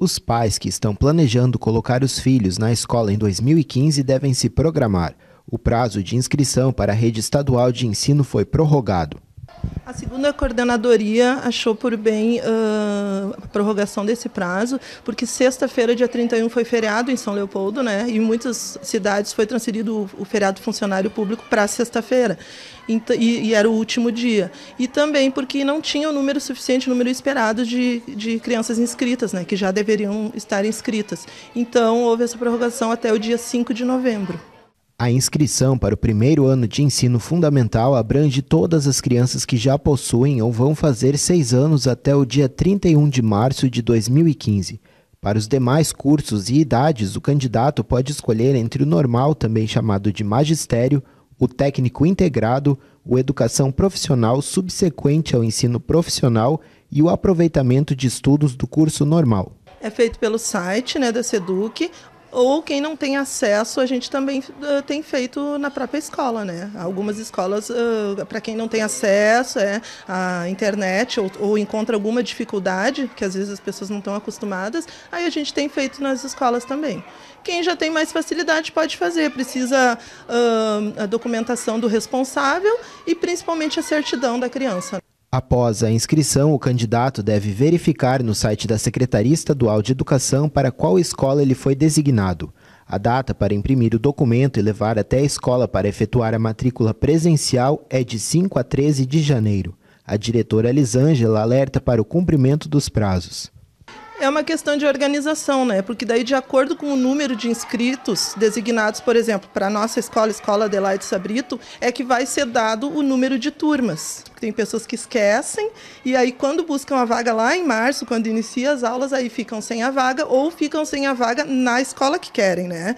Os pais que estão planejando colocar os filhos na escola em 2015 devem se programar. O prazo de inscrição para a rede estadual de ensino foi prorrogado. A segunda coordenadoria achou por bem uh, a prorrogação desse prazo, porque sexta-feira, dia 31, foi feriado em São Leopoldo, né? E em muitas cidades foi transferido o feriado funcionário público para sexta-feira. Então, e, e, era o último dia. E também porque não tinha o número suficiente, o número esperado de, de crianças inscritas, né, que já deveriam estar inscritas. Então, houve essa prorrogação até o dia 5 de novembro. A inscrição para o primeiro ano de ensino fundamental abrange todas as crianças que já possuem ou vão fazer seis anos até o dia 31 de março de 2015. Para os demais cursos e idades, o candidato pode escolher entre o normal, também chamado de magistério, o técnico integrado, o educação profissional subsequente ao ensino profissional e o aproveitamento de estudos do curso normal. É feito pelo site né, da SEDUC, ou quem não tem acesso, a gente também uh, tem feito na própria escola, né? Algumas escolas, uh, eh, para quem não tem acesso é, à internet ou, ou, encontra alguma dificuldade, que às vezes as pessoas não estão acostumadas, aí a gente tem feito nas escolas também. Quem já tem mais facilidade pode fazer, precisa uh, a documentação do responsável e principalmente a certidão da criança. Após a inscrição, o candidato deve verificar no site da Secretaria Estadual de Educação para qual escola ele foi designado. A data para imprimir o documento e levar até a escola para efetuar a matrícula presencial é de 5 a 13 de janeiro. A diretora Elisângela alerta para o cumprimento dos prazos. É uma questão de organização, né? Porque daí, de acordo com o número de inscritos designados, por exemplo, para a nossa escola, Escola Adelaide Sabrito, é que vai ser dado o número de turmas. Tem pessoas que esquecem e aí, quando buscam a vaga lá em março, quando inicia as aulas, aí ficam sem a vaga ou ficam sem a vaga na escola que querem, né?